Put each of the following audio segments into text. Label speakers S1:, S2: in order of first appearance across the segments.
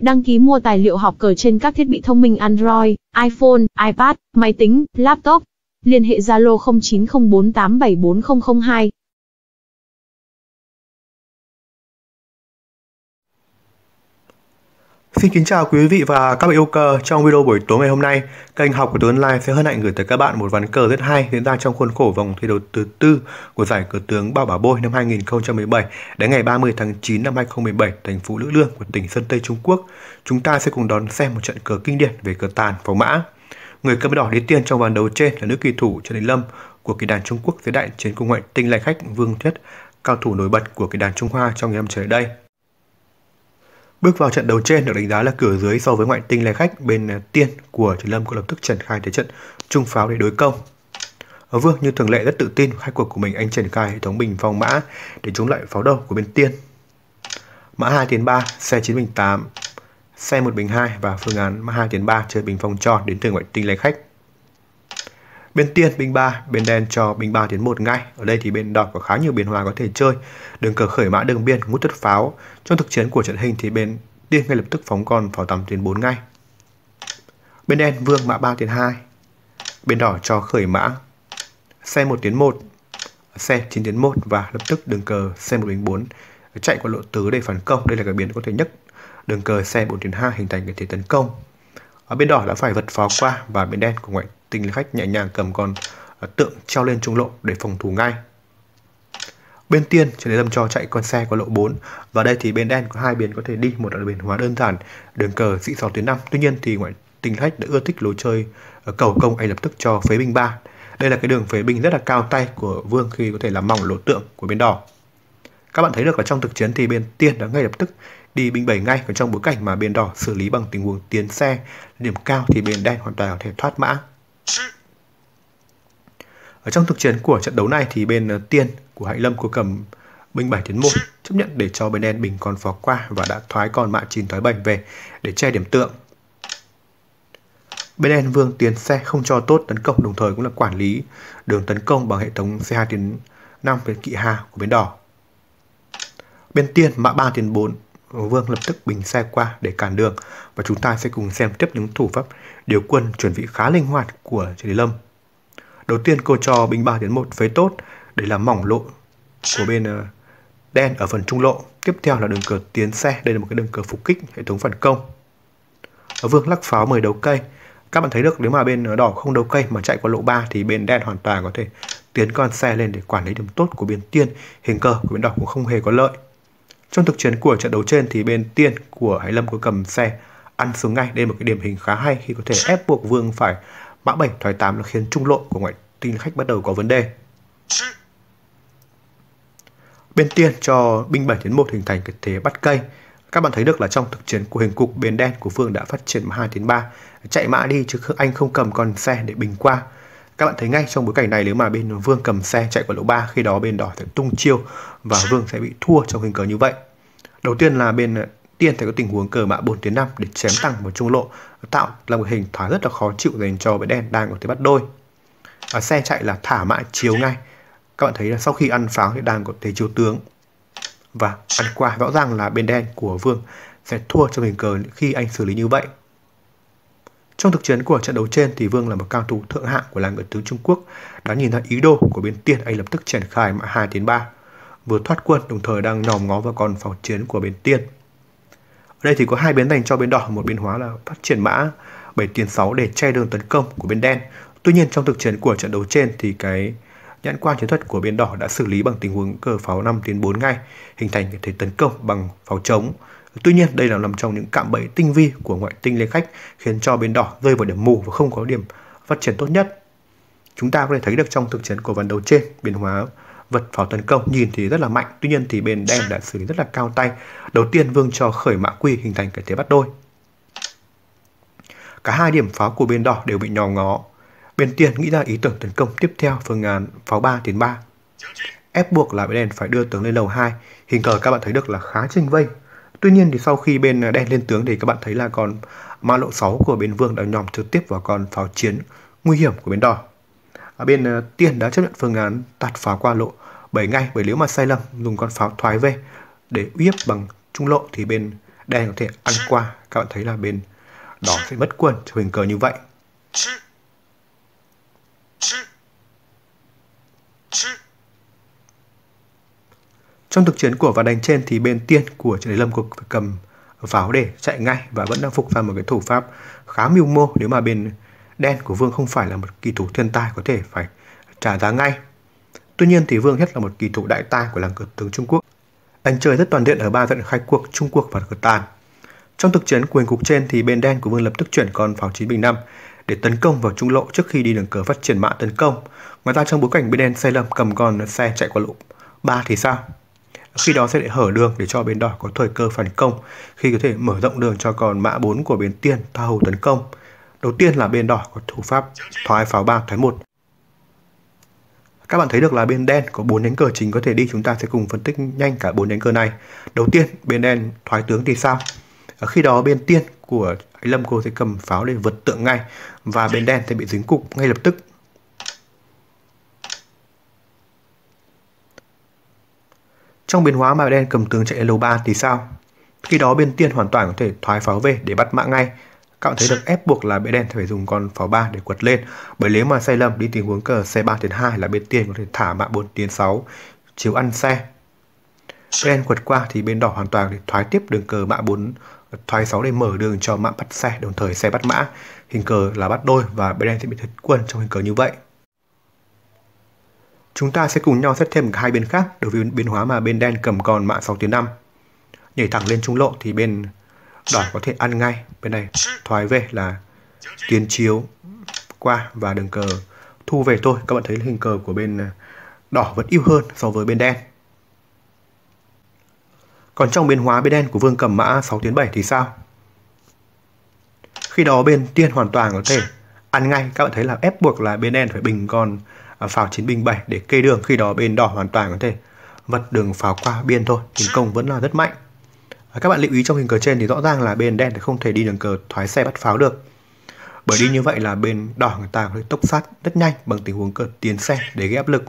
S1: Đăng ký mua tài liệu học cờ trên các thiết bị thông minh Android, iPhone, iPad, máy tính, laptop. Liên hệ Zalo 0904874002. Xin kính chào quý vị và các bạn yêu cờ. Trong video buổi tối ngày hôm nay, kênh học của Tuấn Lai sẽ hân hạnh gửi tới các bạn một ván cờ rất hay diễn ra trong khuôn khổ vòng thi đấu thứ tư của giải cờ tướng Bảo Bảo Bôi năm 2017 đến ngày 30 tháng 9 năm 2017 thành phố Lữ Lương của tỉnh Sơn Tây Trung Quốc. Chúng ta sẽ cùng đón xem một trận cờ kinh điển về cờ tàn phóng mã. Người cầm đỏ đi tiên trong ván đấu trên là nữ kỳ thủ Trần Đình Lâm của kỳ đàn Trung Quốc dưới đại chiến cung ngoại tinh lai khách Vương Thiết, cao thủ nổi bật của kỳ đàn Trung Hoa trong ngày năm trở đây. Bước vào trận đấu trên được đánh giá là cửa dưới so với ngoại tinh là khách bên à, tiên của Trần Lâm cũng lập tức triển khai thế trận trung pháo để đối công. Ở ờ, Vương như thường lệ rất tự tin khai cuộc của mình anh triển khai hệ thống bình phong mã để chống lại pháo đầu của bên tiên. Mã 2 tiến 3, xe 9 bình 8, xe 1 bình 2 và phương án mã 2 tiến 3 chơi bình phong tròn đến từ ngoại tinh lấy khách. Bên tiên binh 3, bên đen cho binh 3 tiến một ngay. Ở đây thì bên đỏ có khá nhiều biến hóa có thể chơi. Đường cờ khởi mã đường biên, ngút tuất pháo. Trong thực chiến của trận hình thì bên tiên ngay lập tức phóng con pháo 8 tiến 4 ngay. Bên đen vương mã 3 tiến 2. Bên đỏ cho khởi mã xe 1 tiến 1, xe 9 tiến 1 và lập tức đường cờ xe 1 bình 4 chạy qua lộ tứ để phản công. Đây là cái biến có thể nhấc đường cờ xe 4 tiến 2 hình thành cái thế tấn công. Ở bên đỏ đã phải vật pháo qua và bên đen của ngoại Tinh lý khách nhẹ nhàng cầm con à, tượng treo lên trung lộ để phòng thủ ngay. Bên tiên cho đến lâm cho chạy con xe qua lộ 4 và đây thì bên đen có hai biến có thể đi một là biển hóa đơn giản đường cờ dị sò tuyến 5 tuy nhiên thì ngoại tình khách đã ưa thích lối chơi à, cầu công anh lập tức cho phế binh 3 đây là cái đường phế binh rất là cao tay của vương khi có thể làm mỏng lỗ tượng của bên đỏ các bạn thấy được là trong thực chiến thì bên tiên đã ngay lập tức đi binh bảy ngay còn trong bối cảnh mà bên đỏ xử lý bằng tình huống tiến xe điểm cao thì bên đen hoàn toàn có thể thoát mã ở trong thực chiến của trận đấu này thì bên ờ, tiên của Hạnh Lâm có cầm binh 7 tiến 1 chấp nhận để cho bên đen bình còn phó qua và đã thoái còn mạng 9 thoái 7 về để che điểm tượng. Bên đen vương tiến xe không cho tốt tấn công đồng thời cũng là quản lý đường tấn công bằng hệ thống C2 tiến 5 về kỵ hà của bên đỏ. Bên tiên mã 3 tiến 4 Vương lập tức bình xe qua để cản đường và chúng ta sẽ cùng xem tiếp những thủ pháp điều quân chuẩn bị khá linh hoạt của Trần Lý Lâm. Đầu tiên cô cho binh 3 đến 1 phế tốt để làm mỏng lộ của bên ờ, đen ở phần trung lộ. Tiếp theo là đường cờ tiến xe, đây là một cái đường cờ phục kích hệ thống phản công. Ờ, Vương lắc pháo 10 đầu cây. Các bạn thấy được nếu mà bên ờ, đỏ không đầu cây mà chạy qua lộ 3 thì bên đen hoàn toàn có thể tiến con xe lên để quản lý điểm tốt của bên tiên. Hình cờ của bên đỏ cũng không hề có lợi. Trong thực chiến của trận đấu trên thì bên Tiên của Hải Lâm có cầm xe ăn xuống ngay. Đây là một cái điểm hình khá hay khi có thể ép buộc Vương phải mã 7 thoái 8 là khiến trung lộ của ngoại tinh khách bắt đầu có vấn đề. Bên Tiên cho binh 7 đến 1 hình thành cái thế bắt cây. Các bạn thấy được là trong thực chiến của hình cục bên đen của Vương đã phát triển 2 đến 3, chạy mã đi chứ Anh không cầm con xe để bình qua các bạn thấy ngay trong bối cảnh này nếu mà bên vương cầm xe chạy qua lỗ 3 khi đó bên đỏ sẽ tung chiêu và vương sẽ bị thua trong hình cờ như vậy đầu tiên là bên ờ, tiên sẽ có tình huống cờ mã 4 tiến 5 để chém thẳng vào trung lộ tạo là một hình thoáng rất là khó chịu dành cho bên đen đang có thể bắt đôi và xe chạy là thả mã chiếu ngay các bạn thấy là sau khi ăn pháo thì đang có thể chiếu tướng và ăn qua rõ ràng là bên đen của vương sẽ thua trong hình cờ khi anh xử lý như vậy trong thực chiến của trận đấu trên thì Vương là một cao thủ thượng hạng của làng ngựa tướng Trung Quốc. Đã nhìn thấy ý đồ của bên Tiên, anh lập tức triển khai mã 2 tiến 3, vừa thoát quân đồng thời đang nhòm ngó vào con phòng chiến của bên Tiên. Ở đây thì có hai biến dành cho bên đỏ, một biến hóa là phát triển mã 7 tiến 6 để che đường tấn công của bên đen. Tuy nhiên trong thực chiến của trận đấu trên thì cái nhãn quan chiến thuật của bên đỏ đã xử lý bằng tình huống cờ pháo 5 tiến 4 ngay, hình thành cái thế tấn công bằng pháo trống Tuy nhiên, đây là nằm trong những cạm bẫy tinh vi của ngoại tinh lên khách khiến cho bên đỏ rơi vào điểm mù và không có điểm phát triển tốt nhất. Chúng ta có thể thấy được trong thực chiến của ván đấu trên, biến hóa vật pháo tấn công nhìn thì rất là mạnh, tuy nhiên thì bên đen đã xử lý rất là cao tay. Đầu tiên vương cho khởi mã quy hình thành cái thế bắt đôi. Cả hai điểm pháo của bên đỏ đều bị nhò ngó. Bên tiên nghĩ ra ý tưởng tấn công tiếp theo phương án pháo 3 tiến 3. Ép buộc là bên đen phải đưa tướng lên đầu 2, hình cờ các bạn thấy được là khá tranh vây Tuy nhiên thì sau khi bên ờ, đen lên tướng thì các bạn thấy là còn ma lộ 6 của bên vương đã nhòm trực tiếp vào con pháo chiến nguy hiểm của bên đỏ. Ở bên ờ, tiên đã chấp nhận phương án tạt pháo qua lộ bởi ngay bởi nếu mà sai lầm dùng con pháo thoái về để uy hiếp bằng trung lộ thì bên đen có thể ăn qua. Các bạn thấy là bên đỏ sẽ mất quân cho hình cờ như vậy. Trong thực chiến của ván đánh trên thì bên tiên của Trần Đế Lâm Cục phải cầm pháo để chạy ngay và vẫn đang phục ra một cái thủ pháp khá mưu mô nếu mà bên đen của Vương không phải là một kỳ thủ thiên tài có thể phải trả giá ngay. Tuy nhiên thì Vương nhất là một kỳ thủ đại tài của làng cờ tướng Trung Quốc. Anh chơi rất toàn diện ở ba trận khai cuộc, Trung quốc và cược tàn. Trong thực chiến quyền cục trên thì bên đen của Vương lập tức chuyển con pháo chín bình năm để tấn công vào trung lộ trước khi đi đường cờ phát triển mã tấn công. Ngoài ra trong bối cảnh bên đen sai lầm cầm con xe chạy qua lộ ba thì sao? khi đó sẽ để hở đường để cho bên đỏ có thời cơ phản công khi có thể mở rộng đường cho còn mã 4 của bên tiên tha hồ tấn công đầu tiên là bên đỏ có thủ pháp thoái pháo 3 thoái 1 các bạn thấy được là bên đen có bốn nhánh cờ chính có thể đi chúng ta sẽ cùng phân tích nhanh cả bốn nhánh cờ này đầu tiên bên đen thoái tướng thì sao ở à, khi đó bên tiên của Lâm cô sẽ cầm pháo lên vượt tượng ngay và bên đen sẽ bị dính cục ngay lập tức Trong biến hóa mà đen cầm tướng chạy lên lầu 3 thì sao? Khi đó bên tiên hoàn toàn có thể thoái pháo về để bắt mã ngay. Cậu thấy được ép buộc là bệ đen phải dùng con pháo 3 để quật lên. Bởi nếu mà sai lầm đi tình huống cờ xe 3 tiến 2 là bên tiên có thể thả mạ 4 tiến 6 chiếu ăn xe. Đen quật qua thì bên đỏ hoàn toàn để thoái tiếp đường cờ mạ 4 thoái 6 để mở đường cho mã bắt xe đồng thời xe bắt mã hình cờ là bắt đôi và bên đen sẽ bị thật quân trong hình cờ như vậy Chúng ta sẽ cùng nhau xét thêm hai bên khác đối với biến hóa mà bên đen cầm còn mạng 6 tiến 5. Nhảy thẳng lên trung lộ thì bên đỏ có thể ăn ngay. Bên này thoái về là tiến chiếu qua và đường cờ thu về thôi. Các bạn thấy hình cờ của bên à, đỏ vẫn ưu hơn so với bên đen. Còn trong biến hóa bên đen của vương cầm mã 6 tiến 7 thì sao? Khi đó bên tiên hoàn toàn có thể ăn ngay. Các bạn thấy là ép buộc là bên đen phải bình còn À, pháo 957 để kê đường khi đó bên đỏ hoàn toàn có thể vật đường pháo qua biên thôi tiến công vẫn là rất mạnh à, các bạn lưu ý trong hình cờ trên thì rõ ràng là bên đen thì không thể đi đường cờ thoái xe bắt pháo được bởi đi như vậy là bên đỏ người ta có thể tốc sát rất nhanh bằng tình huống cờ tiến xe để gây áp lực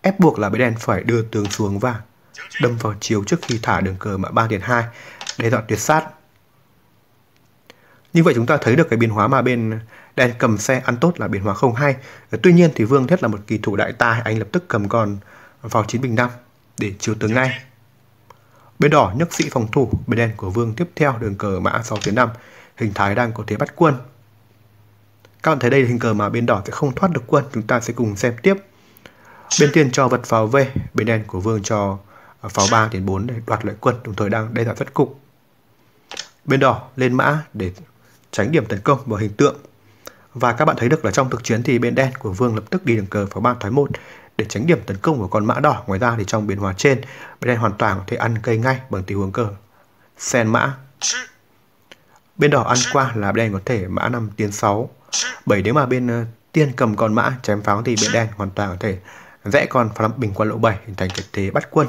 S1: ép buộc là bên đen phải đưa tướng xuống và đâm vào chiếu trước khi thả đường cờ mã ba tiền hai để dọn tuyệt sát như vậy chúng ta thấy được cái biến hóa mà bên đen cầm xe ăn tốt là biến hóa không hay. Tuy nhiên thì Vương Thiết là một kỳ thủ đại tài, anh lập tức cầm còn vào chín bình năm để chiếu tướng ngay. Bên đỏ nhấc sĩ phòng thủ, bên đen của Vương tiếp theo đường cờ mã 6 tiến 5, hình thái đang có thế bắt quân. Các bạn thấy đây là hình cờ mà bên đỏ sẽ không thoát được quân, chúng ta sẽ cùng xem tiếp. Bên tiền cho vật vào về, bên đen của Vương cho à, pháo 3 đến 4 để đoạt lại quân, đồng thời đang đe dọa rất cục. Bên đỏ lên mã để tránh điểm tấn công và hình tượng. Và các bạn thấy được là trong thực chiến thì bên đen của Vương lập tức đi đường cờ vào ba thoái một để tránh điểm tấn công của con mã đỏ. Ngoài ra thì trong biến hóa trên, bên đen hoàn toàn có thể ăn cây ngay bằng tình huống cờ sen mã. Bên đỏ ăn qua là bên đen có thể mã 5 tiến 6. 7 nếu mà bên ờ, tiên cầm con mã chém pháo thì bên đen hoàn toàn có thể rẽ con pháo bình qua lỗ 7 hình thành cái thế bắt quân.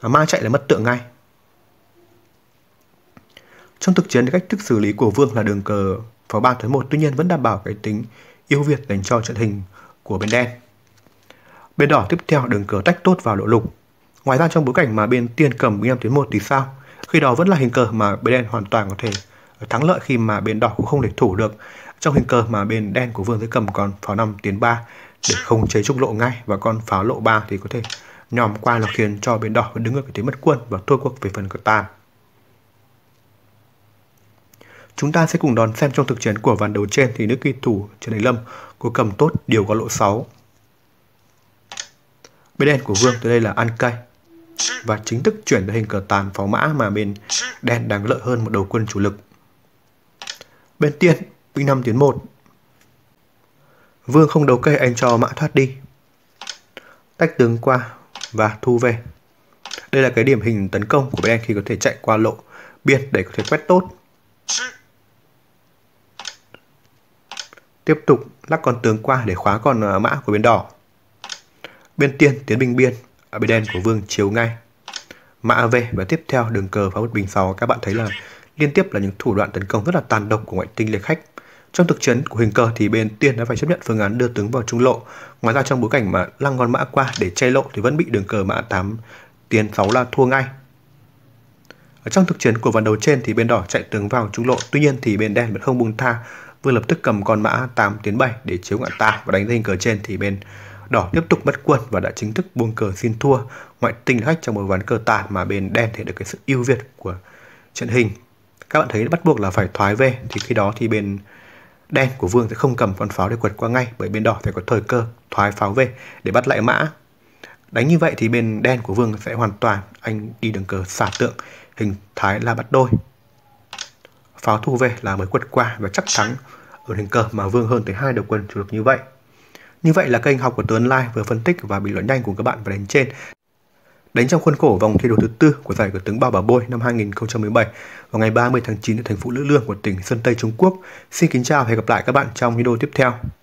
S1: À, ma chạy là mất tượng ngay trong thực chiến, cách thức xử lý của Vương là đường cờ pháo 3 tới 1 tuy nhiên vẫn đảm bảo cái tính yêu việt dành cho trận hình của bên đen. Bên đỏ tiếp theo đường cờ tách tốt vào lộ lục. Ngoài ra trong bối cảnh mà bên tiên cầm 5 tiến 1 thì sao? Khi đó vẫn là hình cờ mà bên đen hoàn toàn có thể thắng lợi khi mà bên đỏ cũng không thể thủ được trong hình cờ mà bên đen của vương dưới cầm còn pháo 5 tiến 3 để không chế trục lộ ngay và con pháo lộ 3 thì có thể nhòm qua là khiến cho bên đỏ đứng ở vị thế mất quân và thua cuộc về phần cờ tàn. Chúng ta sẽ cùng đón xem trong thực chiến của ván đấu trên thì nước kỳ thủ Trần Đình Lâm có cầm tốt điều có lộ 6. Bên đen của Vương tới đây là ăn cây và chính thức chuyển tới hình cờ tàn pháo mã mà bên đen đang lợi hơn một đầu quân chủ lực. Bên tiên, binh 5 tiến 1. Vương không đấu cây anh cho mã thoát đi. Tách tướng qua và thu về. Đây là cái điểm hình tấn công của bên đen khi có thể chạy qua lộ biên để có thể quét tốt. tiếp tục lắc con tướng qua để khóa con ờ, mã của bên đỏ. Bên tiên tiến binh biên, ở bên đen của vương chiếu ngay. Mã về và tiếp theo đường cờ phá bất bình 6 các bạn thấy là liên tiếp là những thủ đoạn tấn công rất là tàn độc của ngoại tinh liệt khách. Trong thực chiến của hình cờ thì bên tiên đã phải chấp nhận phương án đưa tướng vào trung lộ. Ngoài ra trong bối cảnh mà lăng con mã qua để che lộ thì vẫn bị đường cờ mã 8 tiến 6 là thua ngay. Ở trong thực chiến của ván đầu trên thì bên đỏ chạy tướng vào trung lộ, tuy nhiên thì bên đen vẫn không buông tha Vương lập tức cầm con mã 8 tiến 7 để chiếu ngạn ta và đánh ra cờ trên thì bên đỏ tiếp tục mất quân và đã chính thức buông cờ xin thua ngoại tình khách trong một ván cờ tàn mà bên đen thể được cái sự ưu việt của trận hình các bạn thấy bắt buộc là phải thoái về thì khi đó thì bên đen của vương sẽ không cầm con pháo để quật qua ngay bởi bên đỏ phải có thời cơ thoái pháo về để bắt lại mã đánh như vậy thì bên đen của vương sẽ hoàn toàn anh đi đường cờ xả tượng hình thái là bắt đôi pháo thu về là mới quật qua và chắc thắng ở hình cờ mà vương hơn tới hai đầu quân chủ lực như vậy. Như vậy là kênh học của Tuấn Lai vừa phân tích và bình luận nhanh của các bạn về đánh trên đánh trong khuôn khổ vòng thi đấu thứ tư của giải của tướng Bao Bảo Bôi năm 2017 vào ngày 30 tháng 9 ở thành phố Lữ Lương của tỉnh Sơn Tây Trung Quốc. Xin kính chào và hẹn gặp lại các bạn trong video tiếp theo.